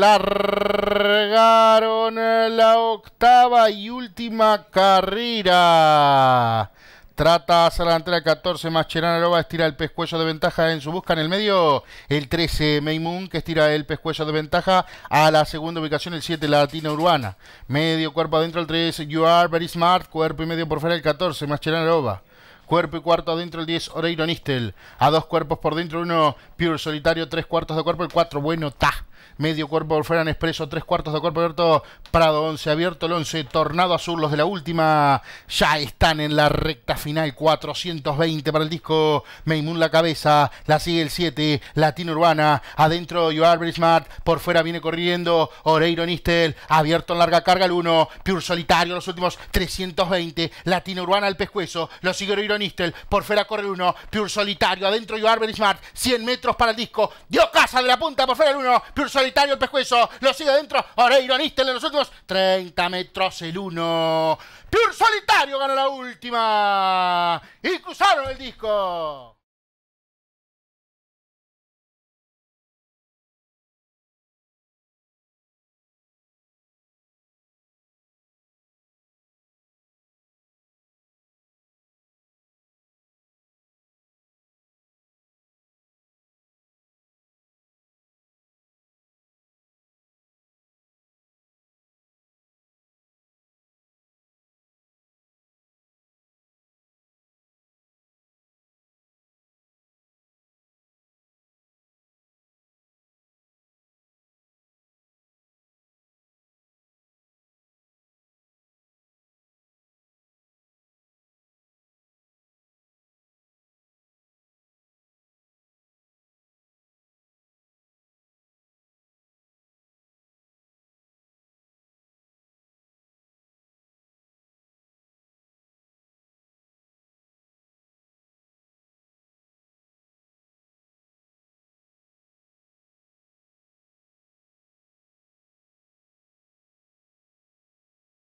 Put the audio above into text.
largaron la octava y última carrera. Trata hacer la 14, Mascherano Aroba, estira el pescuezo de ventaja en su busca en el medio. El 13, Maymoon, que estira el pescuezo de ventaja a la segunda ubicación, el 7, Latina Urbana. Medio cuerpo adentro, el 13 You Are Very Smart. Cuerpo y medio por fuera, el 14, Mascherano Cuerpo y cuarto adentro el 10, Oreiro Nistel. A dos cuerpos por dentro, uno Pure Solitario, tres cuartos de cuerpo, el 4, Bueno Ta. Medio cuerpo por fuera Expreso, tres cuartos de cuerpo abierto. Prado 11 abierto, el 11. Tornado Azul, los de la última. Ya están en la recta final. 420 para el disco. Meimun la cabeza. La sigue el 7. Latino Urbana. Adentro Joar Smart Por fuera viene corriendo. Oreiro Nistel. Abierto en larga carga el 1. Pure Solitario, los últimos 320. Latino Urbana al pescuezo. Lo sigue Oreiro Nistel. Por fuera corre el 1. Pure Solitario. Adentro Joar Smart 100 metros para el disco. Dio casa de la punta. Por fuera el 1. Pure solitario el pescuezo. Lo sigue adentro. Ahora Anistel en los últimos 30 metros el 1. Pure solitario gana la última. Y cruzaron el disco.